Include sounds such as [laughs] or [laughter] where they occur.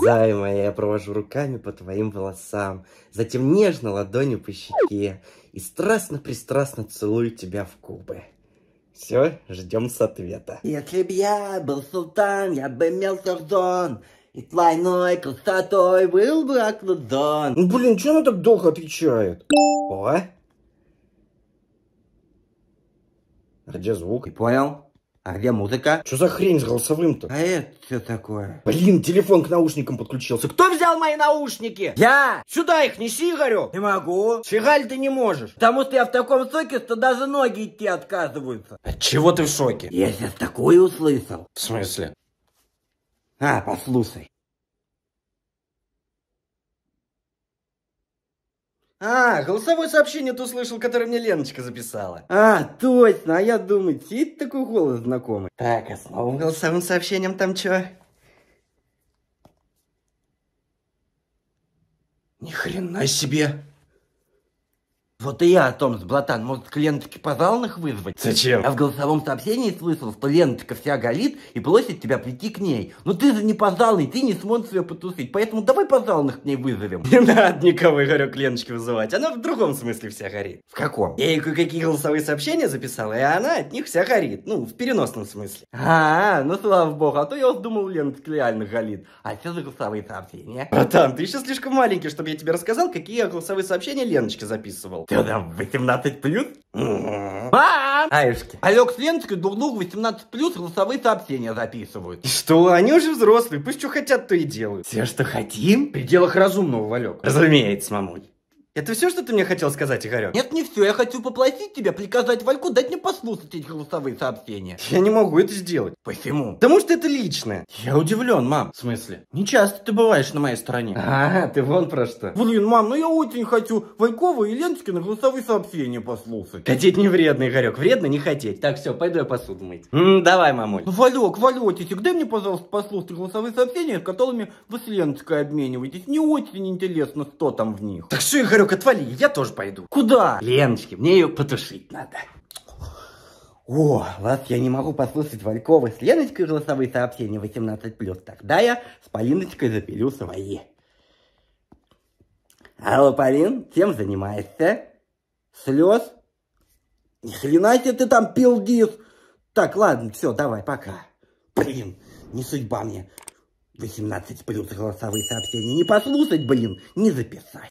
Зая моя, я провожу руками по твоим волосам, затем нежно ладонью по щеке и страстно-пристрастно целую тебя в кубы. Все, ждем с ответа. Если б я был султан, я бы имел сарзон, и двойной красотой был бы окружен. Ну, блин, что она так долго отвечает? О! А звук? Не понял? А где музыка? Что за хрень с голосовым-то? А это что такое? Блин, телефон к наушникам подключился. Кто взял мои наушники? Я! Сюда их неси, Игорек. Не могу. Фигаль ты не можешь. Потому что я в таком соке, что даже ноги идти отказываются. От чего ты в шоке? Я сейчас такое услышал. В смысле? А, послушай. А, голосовое сообщение ты услышал, которое мне Леночка записала. А, точно, а я думаю, чей такой голос знакомый. Так, а с новым голосовым сообщением там чё? Ни хрена себе. Вот и я о том с Блатан. Может, клиентки Лентке пожалных вызвать? Зачем? А в голосовом сообщении слышал, что Лентка вся горит и просит тебя прийти к ней. Но ну ты же не пожалный, ты не сможешь ее потусить. Поэтому давай пожалных к ней вызовем. Не надо никого, Игорек, к Леночке вызывать. Она в другом смысле вся горит. В каком? Я ей кое-какие голосовые сообщения записал, и она от них вся горит. Ну, в переносном смысле. А, -а, -а ну слава богу, а то я думал, Леночка реально горит. А все за голосовые сообщения? Братан, ты еще слишком маленький, чтобы я тебе рассказал, какие я голосовые сообщения Леночке записывал. Тогда 18 плюс? Аишки. Алек с Леночкой друг другу 18 плюс голосовые сообщения записывают. что? Они уже взрослые, пусть что хотят, то и делают. Все, что хотим? В пределах разумного, Валек. Разумеется, мамуль. Это все, что ты мне хотел сказать, Игорек? Нет, не все. Я хочу попросить тебя приказать Вальку дать мне послушать эти голосовые сообщения. Я не могу это сделать. Почему? Потому что это личное. Я удивлен, мам. В смысле? Не часто ты бываешь на моей стороне. [laughs] А, ты вон про что. Блин, мам, ну я очень хочу Валькова и на голосовые сообщения послушать. Хотеть не вредно, Игорек. Вредно не хотеть. Так, все, пойду я посуду мыть. М -м, давай, мамуль. Ну, Валек, Валетичек, дай мне, пожалуйста, послушать голосовые сообщения, с которыми вы с Леночкой обмениваетесь. Не очень интересно, что там в них. Так что, Игорек, Лёк, отвали, я тоже пойду. Куда? Леночки, мне ее потушить надо. О, вас я не могу послушать Валькова с Леночкой голосовые сообщения 18+. Тогда я с Полиночкой запилю свои. Алло, Полин, чем занимаешься? Слез? Ни хрена себе ты там пил дис. Так, ладно, все, давай, пока. Блин, не судьба мне. 18 плюс голосовые сообщения не послушать, блин, не записать.